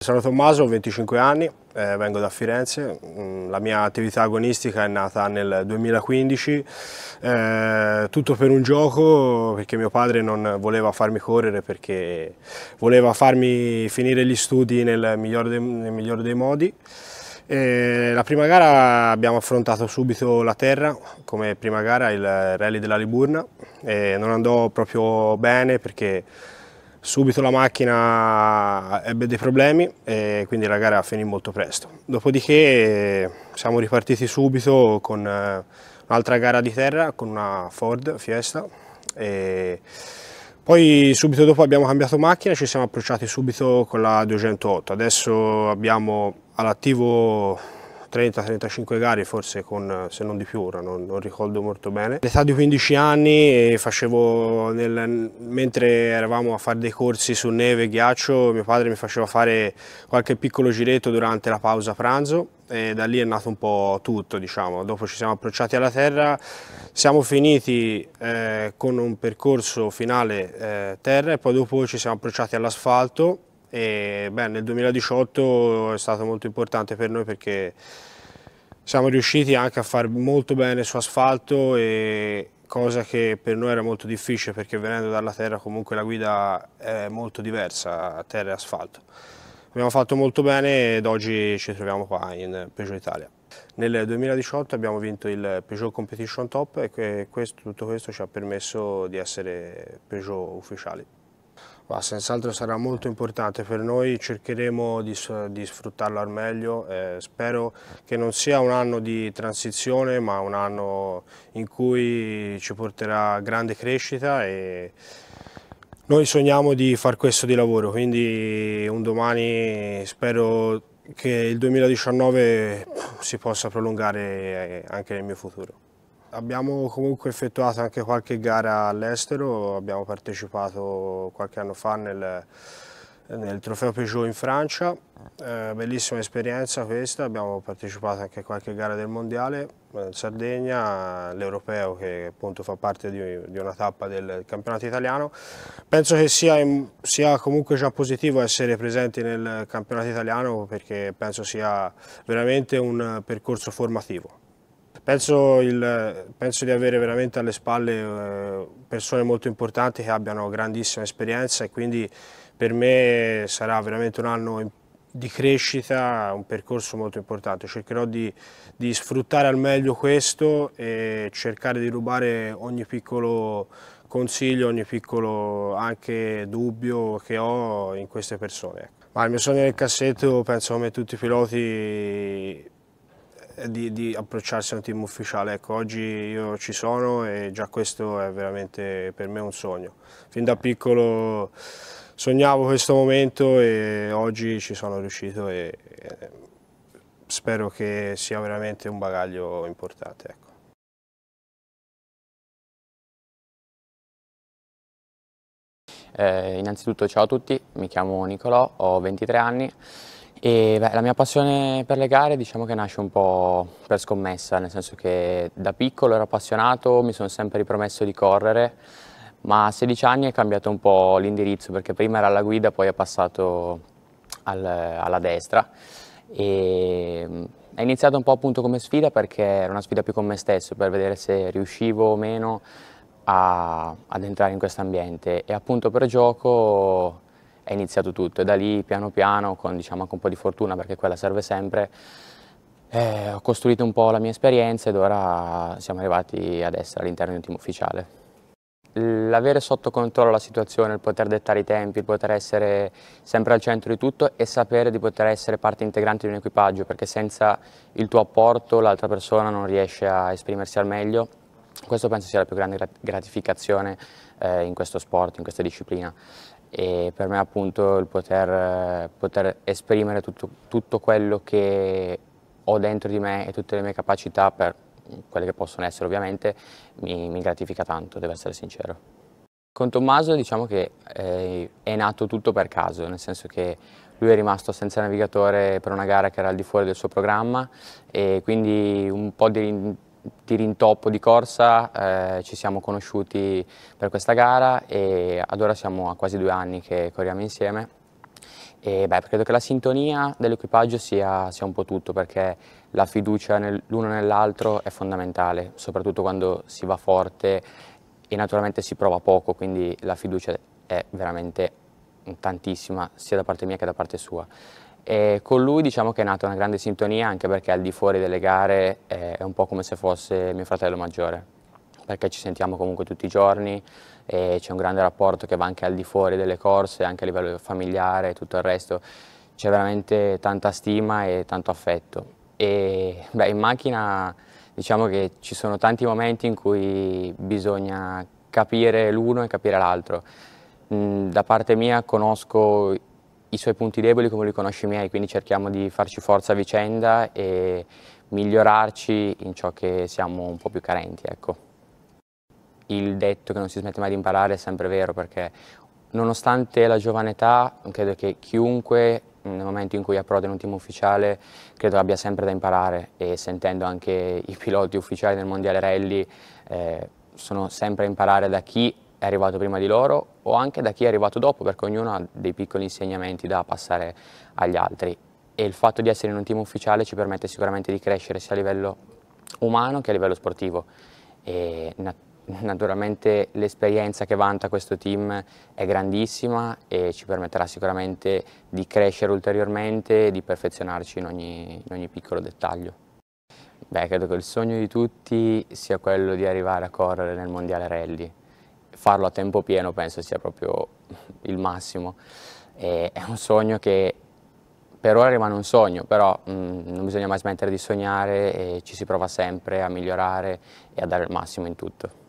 Sono Tommaso, ho 25 anni, eh, vengo da Firenze, mm, la mia attività agonistica è nata nel 2015, eh, tutto per un gioco perché mio padre non voleva farmi correre perché voleva farmi finire gli studi nel migliore dei, nel migliore dei modi. Eh, la prima gara abbiamo affrontato subito la terra come prima gara, il rally della Liburna, non andò proprio bene perché Subito la macchina ebbe dei problemi e quindi la gara finì molto presto. Dopodiché eh, siamo ripartiti subito con eh, un'altra gara di terra con una Ford Fiesta e poi subito dopo abbiamo cambiato macchina e ci siamo approcciati subito con la 208. Adesso abbiamo all'attivo 30-35 gare forse con, eh, se non di più ora, non, non ricordo molto bene. L'età di 15 anni eh, facevo, nel, mentre eravamo a fare dei corsi su neve e ghiaccio, mio padre mi faceva fare qualche piccolo giretto durante la pausa pranzo e da lì è nato un po' tutto diciamo. dopo ci siamo approcciati alla terra siamo finiti eh, con un percorso finale eh, terra e poi dopo ci siamo approcciati all'asfalto e, beh, nel 2018 è stato molto importante per noi perché siamo riusciti anche a fare molto bene su asfalto e cosa che per noi era molto difficile perché venendo dalla terra comunque la guida è molto diversa a terra e asfalto. Abbiamo fatto molto bene ed oggi ci troviamo qua in Peugeot Italia. Nel 2018 abbiamo vinto il Peugeot Competition Top e questo, tutto questo ci ha permesso di essere Peugeot ufficiali. Ma senz'altro sarà molto importante per noi, cercheremo di, di sfruttarlo al meglio. Eh, spero che non sia un anno di transizione, ma un anno in cui ci porterà grande crescita e noi sogniamo di far questo di lavoro, quindi un domani spero che il 2019 si possa prolungare anche nel mio futuro. Abbiamo comunque effettuato anche qualche gara all'estero, abbiamo partecipato qualche anno fa nel, nel trofeo Peugeot in Francia, eh, bellissima esperienza questa, abbiamo partecipato anche a qualche gara del mondiale, in eh, Sardegna, l'europeo che appunto fa parte di, di, una tappa del campionato italiano. Penso che sia, sia, comunque già positivo essere presenti nel campionato italiano perché penso sia veramente un percorso formativo. Penso, il, penso, di avere veramente alle spalle eh, persone molto importanti che abbiano grandissima esperienza e quindi per me sarà veramente un anno di crescita, un percorso molto importante. Cercherò di, di sfruttare al meglio questo e cercare di rubare ogni piccolo consiglio, ogni piccolo anche dubbio che ho in queste persone. Ecco. Ma il mio sogno nel cassetto, penso come tutti i piloti, di, di, approcciarsi a un team ufficiale. Ecco, oggi io ci sono e già questo è veramente per me un sogno. Fin da piccolo sognavo questo momento e oggi ci sono riuscito e, e eh, spero che sia veramente un bagaglio importante. Ecco. Eh, innanzitutto ciao a tutti, mi chiamo Nicolò, ho 23 anni e, beh, la mia passione per le gare diciamo che nasce un po' per scommessa, nel senso che da piccolo ero appassionato, mi sono sempre ripromesso di correre, ma a 16 anni è cambiato un po' l'indirizzo perché prima era alla guida, poi è passato al, alla destra e è iniziato un po' appunto come sfida perché era una sfida più con me stesso per vedere se riuscivo o meno a, ad entrare in questo ambiente e appunto per gioco è iniziato tutto e da lì piano piano, con, diciamo anche un po' di fortuna perché quella serve sempre, eh, ho costruito un po' la mia esperienza ed ora siamo arrivati ad essere all'interno di un team ufficiale. L'avere sotto controllo la situazione, il poter dettare i tempi, il poter essere sempre al centro di tutto e sapere di poter essere parte integrante di un equipaggio perché senza il tuo apporto l'altra persona non riesce a esprimersi al meglio questo penso sia la più grande gratificazione eh, in questo sport, in questa disciplina e per me appunto il poter, poter esprimere tutto, tutto, quello che ho dentro di me e tutte le mie capacità per quelle che possono essere ovviamente mi, mi gratifica tanto, devo essere sincero. Con Tommaso diciamo che eh, è nato tutto per caso, nel senso che lui è rimasto senza navigatore per una gara che era al di fuori del suo programma e quindi un po' di tiri in toppo di corsa, eh, ci siamo conosciuti per questa gara e ad ora siamo a quasi due anni che corriamo insieme. E beh, credo che la sintonia dell'equipaggio sia, sia, un po' tutto perché la fiducia nel, l'uno nell'altro è fondamentale, soprattutto quando si va forte e naturalmente si prova poco, quindi la fiducia è veramente tantissima sia da parte mia che da parte sua. E con lui diciamo che è nata una grande sintonia anche perché al di fuori delle gare eh, è un po' come se fosse mio fratello maggiore, perché ci sentiamo comunque tutti i giorni e c'è un grande rapporto che va anche al di fuori delle corse, anche a livello familiare e tutto il resto. C'è veramente tanta stima e tanto affetto. E beh, in macchina diciamo che ci sono tanti momenti in cui bisogna capire l'uno e capire l'altro. Mm, da parte mia conosco i suoi punti deboli come li conosce i miei, quindi cerchiamo di farci forza a vicenda e migliorarci in ciò che siamo un po' più carenti. Ecco. Il detto che non si smette mai di imparare è sempre vero perché nonostante la giovane età, credo che chiunque nel momento in cui approda in un team ufficiale credo abbia sempre da imparare e sentendo anche i piloti ufficiali del Mondiale Rally eh, sono sempre a imparare da chi è arrivato prima di loro o anche da chi è arrivato dopo, perché ognuno ha dei piccoli insegnamenti da passare agli altri. E il fatto di essere in un team ufficiale ci permette sicuramente di crescere sia a livello umano che a livello sportivo. E nat naturalmente l'esperienza che vanta questo team è grandissima e ci permetterà sicuramente di crescere ulteriormente e di perfezionarci in ogni, in ogni piccolo dettaglio. Beh, credo che il sogno di tutti sia quello di arrivare a correre nel Mondiale Rally farlo a tempo pieno penso sia proprio il massimo. E è un sogno che per ora rimane un sogno, però mh, mm, non bisogna mai smettere di sognare e ci si prova sempre a migliorare e a dare il massimo in tutto.